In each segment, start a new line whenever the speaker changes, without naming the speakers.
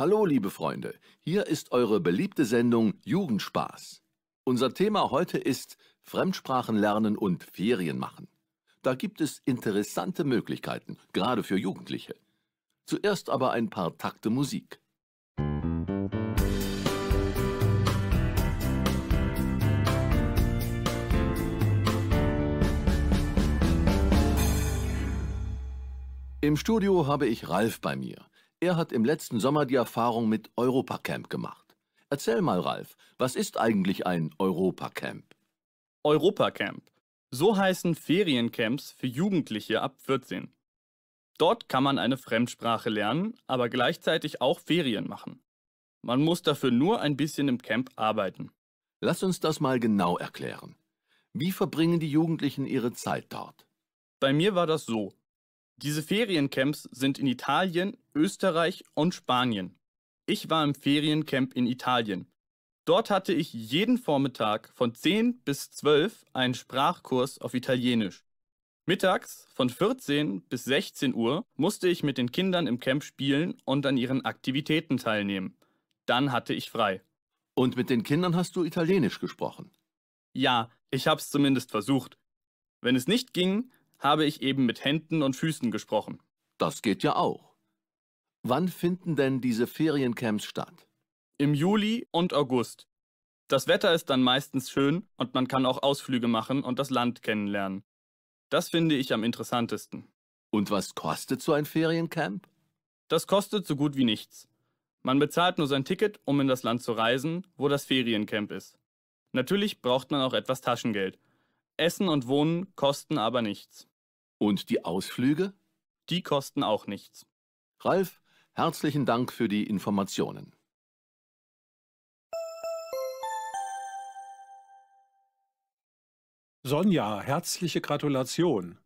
Hallo, liebe Freunde, hier ist eure beliebte Sendung Jugendspaß. Unser Thema heute ist Fremdsprachen lernen und Ferien machen. Da gibt es interessante Möglichkeiten, gerade für Jugendliche. Zuerst aber ein paar Takte Musik. Im Studio habe ich Ralf bei mir. Er hat im letzten Sommer die Erfahrung mit Europacamp gemacht. Erzähl mal, Ralf, was ist eigentlich ein Europacamp?
Europacamp. So heißen Feriencamps für Jugendliche ab 14. Dort kann man eine Fremdsprache lernen, aber gleichzeitig auch Ferien machen. Man muss dafür nur ein bisschen im Camp arbeiten. Lass uns das mal genau erklären. Wie verbringen die Jugendlichen ihre Zeit dort? Bei mir war das so. Diese Feriencamps sind in Italien, Österreich und Spanien. Ich war im Feriencamp in Italien. Dort hatte ich jeden Vormittag von 10 bis 12 einen Sprachkurs auf Italienisch. Mittags von 14 bis 16 Uhr musste ich mit den Kindern im Camp spielen und an ihren Aktivitäten teilnehmen. Dann hatte ich frei. Und mit den Kindern hast du Italienisch gesprochen? Ja, ich hab's zumindest versucht. Wenn es nicht ging, habe ich eben mit Händen und Füßen gesprochen. Das geht ja auch. Wann finden denn diese Feriencamps statt? Im Juli und August. Das Wetter ist dann meistens schön und man kann auch Ausflüge machen und das Land kennenlernen. Das finde ich am interessantesten. Und was kostet so ein Feriencamp? Das kostet so gut wie nichts. Man bezahlt nur sein Ticket, um in das Land zu reisen, wo das Feriencamp ist. Natürlich braucht man auch etwas Taschengeld. Essen und Wohnen kosten aber nichts. Und die Ausflüge? Die kosten auch nichts. Ralf,
herzlichen Dank für die Informationen. Sonja, herzliche Gratulation.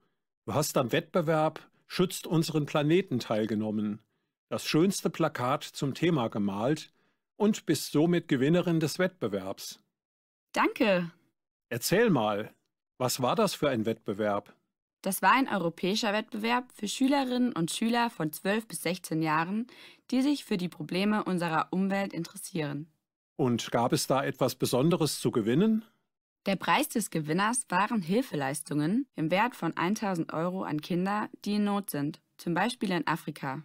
Du hast am Wettbewerb Schützt unseren Planeten teilgenommen, das schönste Plakat zum Thema gemalt und bist somit Gewinnerin des Wettbewerbs. Danke. Erzähl mal, was war das für ein Wettbewerb?
Das war ein europäischer Wettbewerb für Schülerinnen und Schüler von 12 bis 16 Jahren, die sich für die Probleme unserer Umwelt interessieren.
Und gab es da etwas Besonderes zu gewinnen?
Der Preis des Gewinners waren Hilfeleistungen im Wert von 1000 Euro an Kinder, die in Not sind, zum Beispiel in Afrika.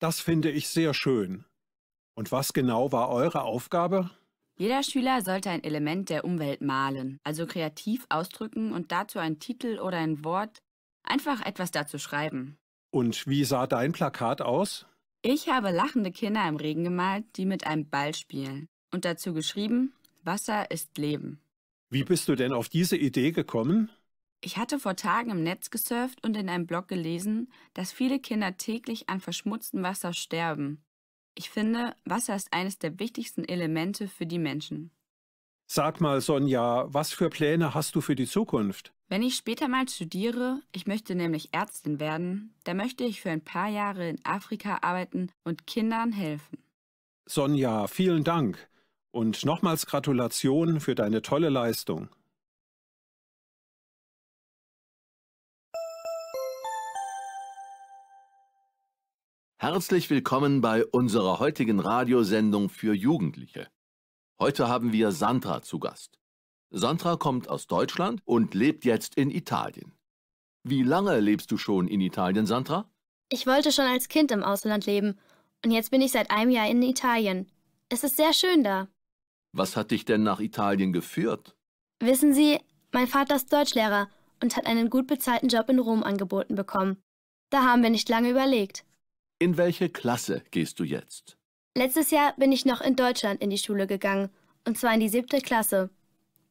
Das finde ich sehr schön. Und was genau war eure Aufgabe?
Jeder Schüler sollte ein Element der Umwelt malen, also kreativ ausdrücken und dazu einen Titel oder ein Wort, einfach etwas dazu schreiben.
Und wie sah dein Plakat aus?
Ich habe lachende Kinder im Regen gemalt, die mit einem Ball spielen und dazu geschrieben, Wasser ist Leben.
Wie bist du denn auf diese Idee gekommen?
Ich hatte vor Tagen im Netz gesurft und in einem Blog gelesen, dass viele Kinder täglich an verschmutztem Wasser sterben ich finde, Wasser ist eines der wichtigsten Elemente für die Menschen.
Sag mal, Sonja, was für Pläne hast du für die Zukunft?
Wenn ich später mal studiere, ich möchte nämlich Ärztin werden, da möchte ich für ein paar Jahre in Afrika arbeiten und Kindern helfen.
Sonja, vielen Dank und nochmals Gratulation für deine tolle Leistung.
Herzlich willkommen bei unserer heutigen Radiosendung für Jugendliche. Heute haben wir Sandra zu Gast. Sandra kommt aus Deutschland und lebt jetzt in Italien. Wie lange lebst du schon in Italien, Sandra?
Ich wollte schon als Kind im Ausland leben und jetzt bin ich seit einem Jahr in Italien. Es ist sehr schön da.
Was hat dich denn nach Italien geführt?
Wissen Sie, mein Vater ist Deutschlehrer und hat einen gut bezahlten Job in Rom angeboten bekommen. Da haben wir nicht lange überlegt.
In welche Klasse
gehst du jetzt? Letztes Jahr bin ich noch in Deutschland in die Schule gegangen, und zwar in die siebte Klasse.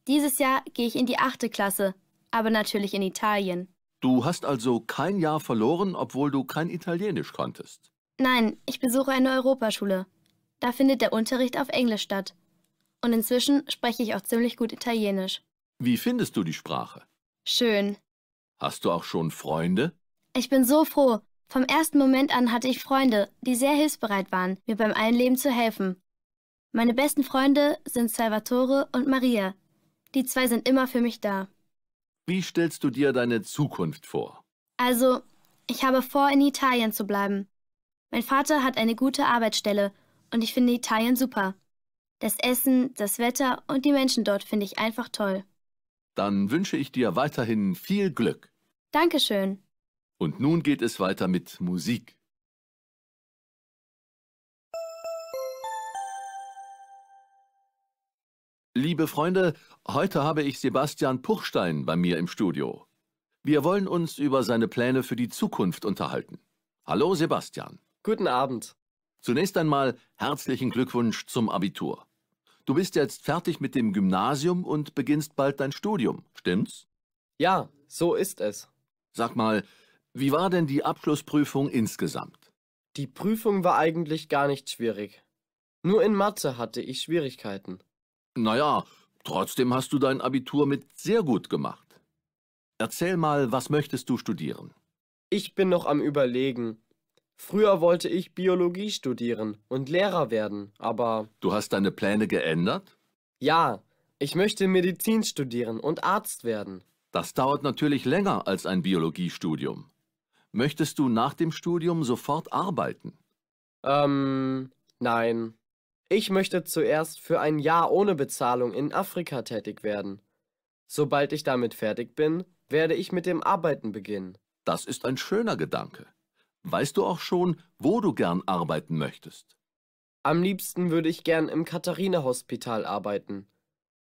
Dieses Jahr gehe ich in die achte Klasse, aber natürlich in Italien.
Du hast also kein Jahr verloren, obwohl du kein Italienisch konntest.
Nein, ich besuche eine Europaschule. Da findet der Unterricht auf Englisch statt. Und inzwischen spreche ich auch ziemlich gut Italienisch.
Wie findest du die Sprache? Schön. Hast du auch schon Freunde?
Ich bin so froh, vom ersten Moment an hatte ich Freunde, die sehr hilfsbereit waren, mir beim Einleben zu helfen. Meine besten Freunde sind Salvatore und Maria. Die zwei sind immer für mich da.
Wie stellst du dir deine Zukunft vor?
Also, ich habe vor, in Italien zu bleiben. Mein Vater hat eine gute Arbeitsstelle und ich finde Italien super. Das Essen, das Wetter und die Menschen dort finde ich einfach toll.
Dann wünsche ich dir weiterhin viel Glück.
Dankeschön.
Und nun geht es weiter mit Musik. Liebe Freunde, heute habe ich Sebastian Puchstein bei mir im Studio. Wir wollen uns über seine Pläne für die Zukunft unterhalten. Hallo Sebastian. Guten Abend. Zunächst einmal herzlichen Glückwunsch zum Abitur. Du bist jetzt fertig mit dem Gymnasium und beginnst bald dein Studium, stimmt's? Ja, so ist es. Sag mal, wie war denn die Abschlussprüfung insgesamt? Die Prüfung war
eigentlich gar nicht schwierig. Nur in Mathe hatte ich Schwierigkeiten.
Naja, trotzdem hast du dein Abitur mit sehr gut gemacht. Erzähl mal, was möchtest du studieren? Ich bin noch am Überlegen. Früher wollte ich Biologie studieren
und Lehrer werden, aber...
Du hast deine Pläne geändert?
Ja, ich möchte Medizin studieren und Arzt werden.
Das dauert natürlich länger als ein Biologiestudium. Möchtest du nach dem Studium sofort arbeiten?
Ähm, nein. Ich möchte zuerst für ein Jahr ohne Bezahlung in Afrika tätig werden. Sobald ich damit fertig bin, werde ich mit dem Arbeiten beginnen. Das ist ein schöner Gedanke. Weißt du auch schon, wo du gern arbeiten möchtest? Am liebsten würde ich gern im Katharina-Hospital arbeiten.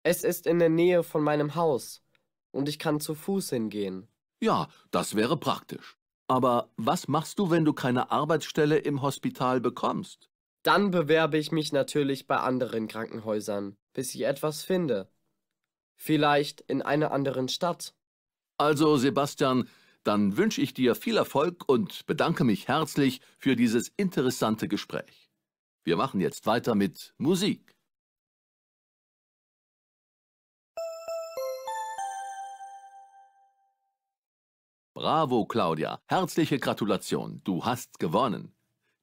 Es ist in der Nähe von meinem Haus und ich kann zu Fuß hingehen.
Ja, das wäre praktisch. Aber was machst du, wenn du keine Arbeitsstelle im Hospital
bekommst? Dann bewerbe ich mich natürlich bei anderen Krankenhäusern, bis ich etwas finde.
Vielleicht in einer anderen Stadt. Also, Sebastian, dann wünsche ich dir viel Erfolg und bedanke mich herzlich für dieses interessante Gespräch. Wir machen jetzt weiter mit Musik. Bravo, Claudia. Herzliche Gratulation. Du hast gewonnen.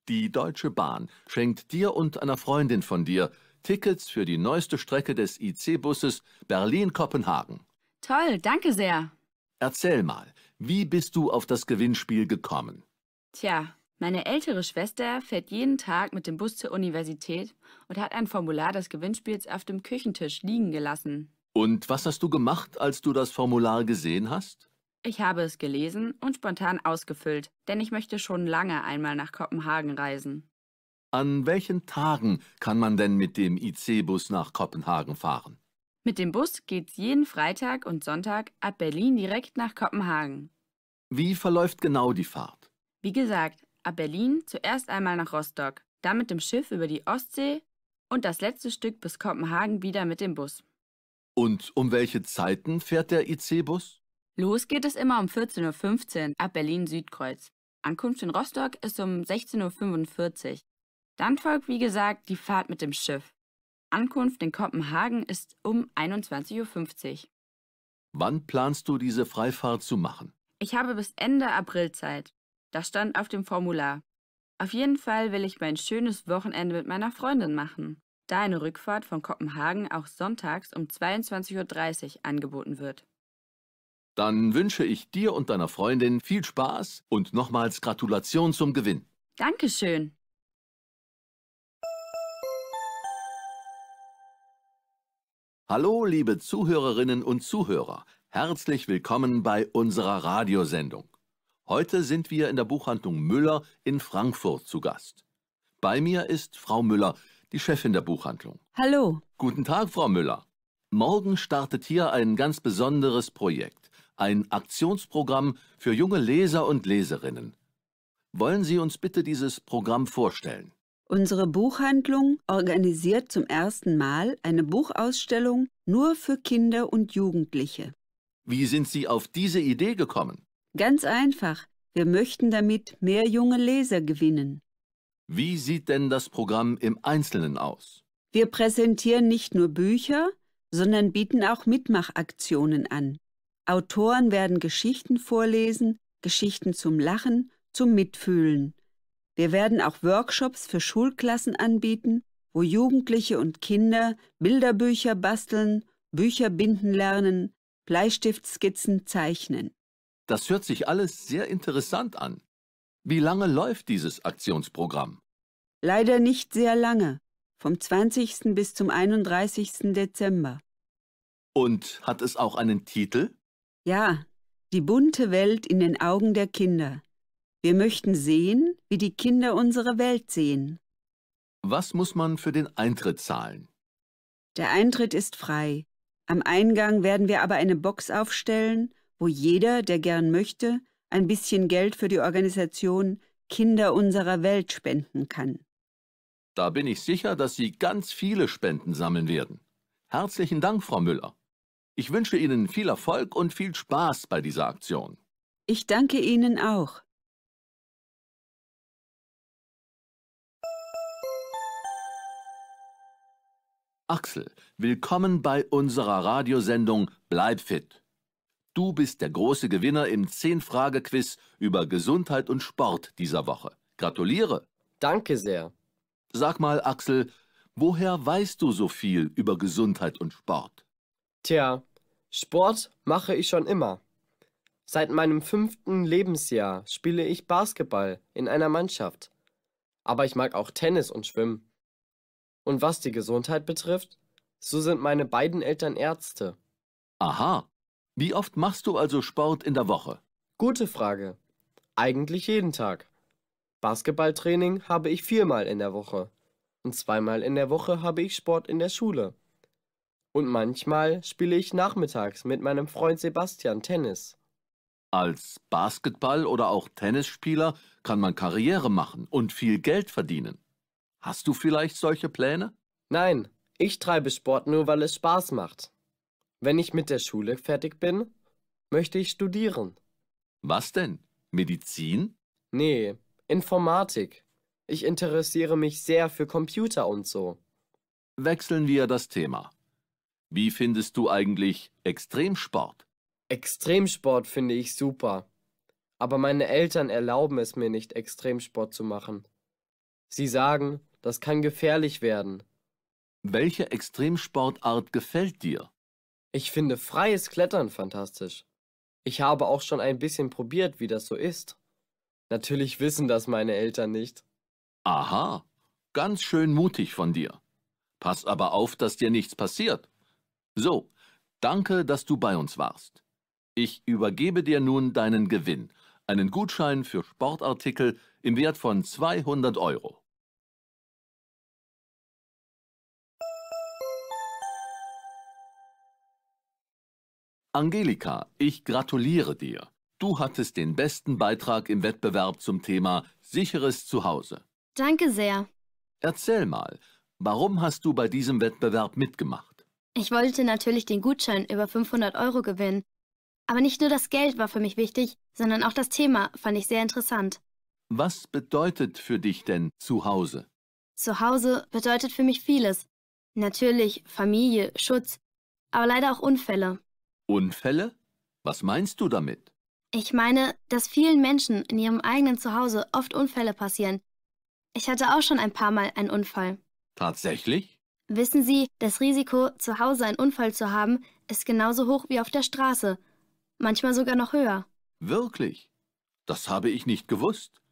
Die Deutsche Bahn schenkt dir und einer Freundin von dir Tickets für die neueste Strecke des IC-Busses Berlin-Kopenhagen.
Toll, danke sehr.
Erzähl mal, wie bist du auf das Gewinnspiel gekommen?
Tja, meine ältere Schwester fährt jeden Tag mit dem Bus zur Universität und hat ein Formular des Gewinnspiels auf dem Küchentisch liegen gelassen.
Und was hast du gemacht, als du das Formular gesehen hast?
Ich habe es gelesen und spontan ausgefüllt, denn ich möchte schon lange einmal nach Kopenhagen reisen.
An welchen Tagen kann man denn mit dem IC-Bus nach Kopenhagen fahren?
Mit dem Bus geht's jeden Freitag und Sonntag ab Berlin direkt nach Kopenhagen.
Wie verläuft genau die Fahrt?
Wie gesagt, ab Berlin zuerst einmal nach Rostock, dann mit dem Schiff über die Ostsee und das letzte Stück bis Kopenhagen wieder mit dem Bus.
Und um welche Zeiten fährt der IC-Bus?
Los geht es immer um 14.15 Uhr ab Berlin-Südkreuz. Ankunft in Rostock ist um 16.45 Uhr. Dann folgt, wie gesagt, die Fahrt mit dem Schiff. Ankunft in Kopenhagen ist um 21.50 Uhr.
Wann planst du, diese Freifahrt zu machen?
Ich habe bis Ende April Zeit. Das stand auf dem Formular. Auf jeden Fall will ich mein schönes Wochenende mit meiner Freundin machen, da eine Rückfahrt von Kopenhagen auch sonntags um 22.30 Uhr angeboten wird.
Dann wünsche ich dir und deiner Freundin viel Spaß und nochmals Gratulation zum Gewinn.
Dankeschön.
Hallo, liebe Zuhörerinnen und Zuhörer. Herzlich willkommen bei unserer Radiosendung. Heute sind wir in der Buchhandlung Müller in Frankfurt zu Gast. Bei mir ist Frau Müller, die Chefin der Buchhandlung. Hallo. Guten Tag, Frau Müller. Morgen startet hier ein ganz besonderes Projekt ein Aktionsprogramm für junge Leser und Leserinnen. Wollen Sie uns bitte dieses Programm vorstellen?
Unsere Buchhandlung organisiert zum ersten Mal eine Buchausstellung nur für Kinder und Jugendliche.
Wie sind Sie auf diese Idee gekommen?
Ganz einfach. Wir möchten damit mehr junge Leser gewinnen.
Wie sieht denn das Programm im Einzelnen aus?
Wir präsentieren nicht nur Bücher, sondern bieten auch Mitmachaktionen an. Autoren werden Geschichten vorlesen, Geschichten zum Lachen, zum Mitfühlen. Wir werden auch Workshops für Schulklassen anbieten, wo Jugendliche und Kinder Bilderbücher basteln, Bücher binden lernen, Bleistiftskizzen zeichnen.
Das hört sich alles sehr interessant an. Wie lange läuft dieses Aktionsprogramm?
Leider nicht sehr lange, vom 20. bis zum 31. Dezember. Und
hat es auch einen Titel?
Ja, die bunte Welt in den Augen der Kinder. Wir möchten sehen, wie die Kinder unsere Welt sehen. Was muss man für
den Eintritt zahlen?
Der Eintritt ist frei. Am Eingang werden wir aber eine Box aufstellen, wo jeder, der gern möchte, ein bisschen Geld für die Organisation Kinder unserer Welt spenden kann.
Da bin ich sicher, dass Sie ganz viele Spenden sammeln werden.
Herzlichen Dank,
Frau Müller. Ich wünsche Ihnen viel Erfolg und viel Spaß bei dieser Aktion.
Ich danke Ihnen auch.
Axel, willkommen bei unserer Radiosendung Bleib fit. Du bist der große Gewinner im 10-Frage-Quiz über Gesundheit und Sport dieser Woche. Gratuliere. Danke sehr. Sag mal, Axel, woher weißt du so viel über Gesundheit und Sport? Tja, Sport mache ich schon immer. Seit meinem fünften
Lebensjahr spiele ich Basketball in einer Mannschaft. Aber ich mag auch Tennis und Schwimmen. Und was die Gesundheit betrifft, so sind meine beiden Eltern Ärzte. Aha. Wie oft machst du also Sport in der Woche? Gute Frage. Eigentlich jeden Tag. Basketballtraining habe ich viermal in der Woche. Und zweimal in der Woche habe ich Sport in der Schule. Und manchmal spiele ich nachmittags mit meinem Freund Sebastian Tennis.
Als Basketball- oder auch Tennisspieler kann man Karriere machen und viel Geld verdienen. Hast du vielleicht solche Pläne? Nein, ich treibe Sport nur, weil es Spaß macht.
Wenn ich mit der Schule fertig bin, möchte ich studieren. Was denn? Medizin? Nee, Informatik. Ich interessiere mich sehr für Computer und so. Wechseln wir das Thema. Wie findest du eigentlich Extremsport? Extremsport finde ich super. Aber meine Eltern erlauben es mir nicht, Extremsport zu machen. Sie sagen, das kann gefährlich werden. Welche Extremsportart gefällt dir? Ich finde freies Klettern fantastisch. Ich habe auch schon ein bisschen probiert, wie das so ist. Natürlich wissen das meine Eltern nicht.
Aha, ganz schön mutig von dir. Pass aber auf, dass dir nichts passiert. So, danke, dass du bei uns warst. Ich übergebe dir nun deinen Gewinn, einen Gutschein für Sportartikel im Wert von 200 Euro. Angelika, ich gratuliere dir. Du hattest den besten Beitrag im Wettbewerb zum Thema sicheres Zuhause.
Danke sehr.
Erzähl mal, warum hast du bei diesem Wettbewerb mitgemacht?
Ich wollte natürlich den Gutschein über 500 Euro gewinnen. Aber nicht nur das Geld war für mich wichtig, sondern auch das Thema fand ich sehr interessant.
Was bedeutet für dich denn Zuhause?
Zuhause bedeutet für mich vieles. Natürlich Familie, Schutz, aber leider auch Unfälle.
Unfälle? Was meinst du damit?
Ich meine, dass vielen Menschen in ihrem eigenen Zuhause oft Unfälle passieren. Ich hatte auch schon ein paar Mal einen Unfall.
Tatsächlich?
Wissen Sie, das Risiko, zu Hause einen Unfall zu haben, ist genauso hoch wie auf der Straße. Manchmal sogar noch höher.
Wirklich? Das habe ich nicht gewusst.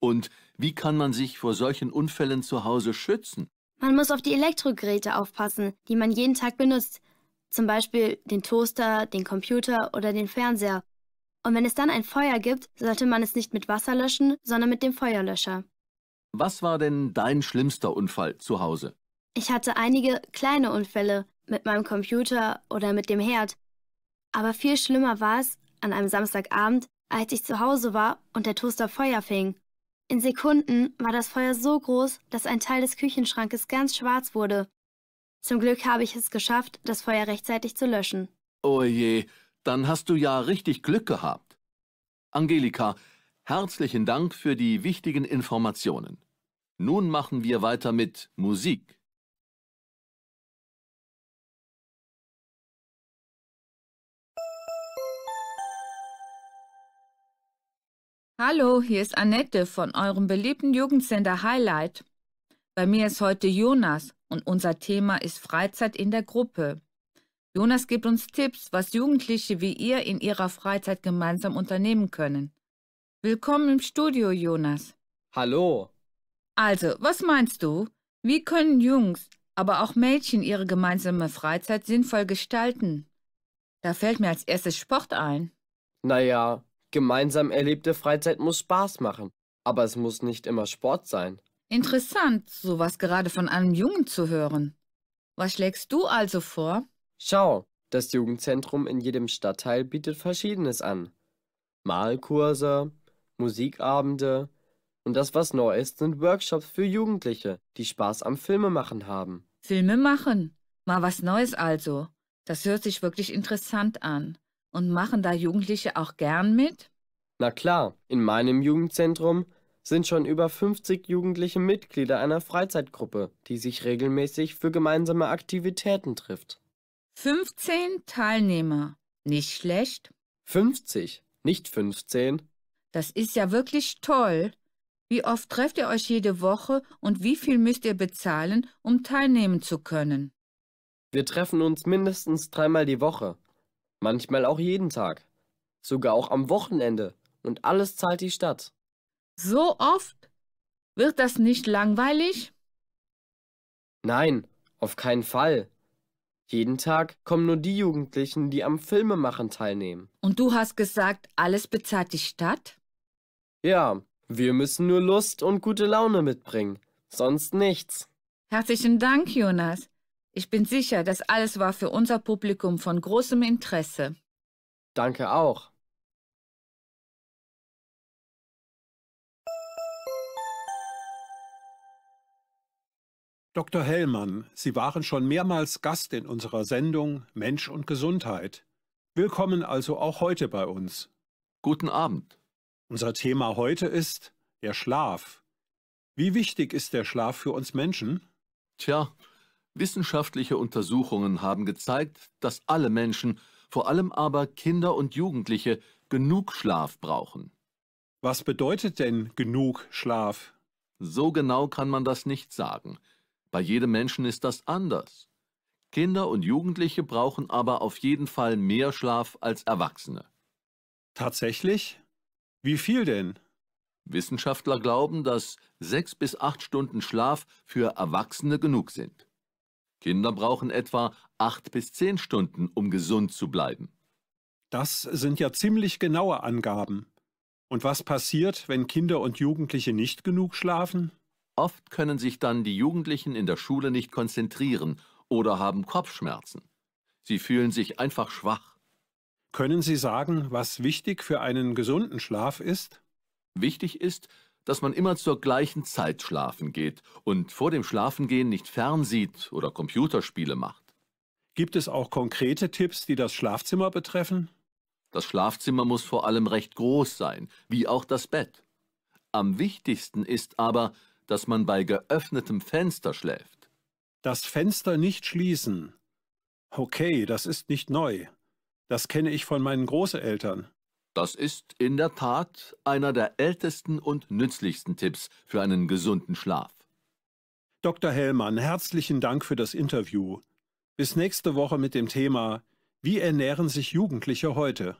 Und wie kann man sich vor solchen Unfällen zu Hause schützen?
Man muss auf die Elektrogeräte aufpassen, die man jeden Tag benutzt. Zum Beispiel den Toaster, den Computer oder den Fernseher. Und wenn es dann ein Feuer gibt, sollte man es nicht mit Wasser löschen, sondern mit dem Feuerlöscher.
Was war denn dein schlimmster Unfall zu Hause?
Ich hatte einige kleine Unfälle mit meinem Computer oder mit dem Herd. Aber viel schlimmer war es an einem Samstagabend, als ich zu Hause war und der Toaster Feuer fing. In Sekunden war das Feuer so groß, dass ein Teil des Küchenschrankes ganz schwarz wurde. Zum Glück habe ich es geschafft, das Feuer rechtzeitig zu löschen.
Oje, oh dann hast du ja richtig Glück gehabt. Angelika, herzlichen Dank für die wichtigen Informationen. Nun machen wir weiter mit Musik.
Hallo, hier ist Annette von eurem beliebten Jugendsender Highlight. Bei mir ist heute Jonas und unser Thema ist Freizeit in der Gruppe. Jonas gibt uns Tipps, was Jugendliche wie ihr in ihrer Freizeit gemeinsam unternehmen können. Willkommen im Studio, Jonas. Hallo. Also, was meinst du? Wie können Jungs, aber auch Mädchen ihre gemeinsame Freizeit sinnvoll gestalten? Da fällt mir als erstes Sport ein.
Naja, Gemeinsam erlebte Freizeit muss Spaß machen, aber es muss nicht immer Sport sein.
Interessant, sowas gerade von einem Jungen zu hören. Was schlägst du also vor?
Schau, das Jugendzentrum in jedem Stadtteil bietet Verschiedenes an. Malkurse, Musikabende und das, was neu ist, sind Workshops für Jugendliche, die Spaß am Filmemachen haben.
Filme machen? Mal was Neues also. Das hört sich wirklich interessant an. Und machen da Jugendliche auch gern mit?
Na klar, in meinem Jugendzentrum sind schon über 50 jugendliche Mitglieder einer Freizeitgruppe, die sich regelmäßig für gemeinsame Aktivitäten trifft.
15 Teilnehmer. Nicht schlecht. 50, nicht 15. Das ist ja wirklich toll. Wie oft trefft ihr euch jede Woche und wie viel müsst ihr bezahlen, um teilnehmen zu können?
Wir treffen uns mindestens dreimal die Woche, Manchmal auch jeden Tag. Sogar auch am Wochenende. Und alles zahlt die Stadt. So oft? Wird das nicht
langweilig?
Nein, auf keinen Fall. Jeden Tag kommen nur die Jugendlichen, die am Filmemachen teilnehmen.
Und du hast gesagt, alles bezahlt die Stadt?
Ja, wir müssen nur Lust und gute Laune mitbringen.
Sonst nichts. Herzlichen Dank, Jonas. Ich bin sicher, das alles war für unser Publikum von großem Interesse.
Danke auch.
Dr. Hellmann, Sie waren schon mehrmals Gast in unserer Sendung Mensch und Gesundheit. Willkommen also auch heute bei uns. Guten Abend. Unser Thema heute ist der Schlaf. Wie wichtig ist
der Schlaf für uns Menschen? Tja, Wissenschaftliche Untersuchungen haben gezeigt, dass alle Menschen, vor allem aber Kinder und Jugendliche, genug Schlaf brauchen. Was bedeutet denn genug Schlaf? So genau kann man das nicht sagen. Bei jedem Menschen ist das anders. Kinder und Jugendliche brauchen aber auf jeden Fall mehr Schlaf als Erwachsene. Tatsächlich? Wie viel denn? Wissenschaftler glauben, dass sechs bis acht Stunden Schlaf für Erwachsene genug sind. Kinder brauchen etwa acht bis zehn Stunden, um gesund zu bleiben. Das sind ja ziemlich genaue Angaben. Und was passiert, wenn Kinder und Jugendliche nicht genug schlafen? Oft können sich dann die Jugendlichen in der Schule nicht konzentrieren oder haben Kopfschmerzen. Sie fühlen sich einfach schwach. Können Sie sagen, was wichtig für einen gesunden Schlaf ist? Wichtig ist, dass man immer zur gleichen Zeit schlafen geht und vor dem Schlafengehen nicht fernsieht oder Computerspiele macht. Gibt es auch konkrete Tipps, die das Schlafzimmer betreffen? Das Schlafzimmer muss vor allem recht groß sein, wie auch das Bett. Am wichtigsten ist aber, dass man bei geöffnetem Fenster schläft. Das Fenster nicht schließen.
Okay, das ist nicht neu. Das kenne ich von meinen Großeltern. Das ist in der Tat einer der ältesten und nützlichsten Tipps für einen gesunden Schlaf. Dr. Hellmann, herzlichen Dank für das Interview. Bis nächste Woche mit dem Thema Wie ernähren sich Jugendliche heute?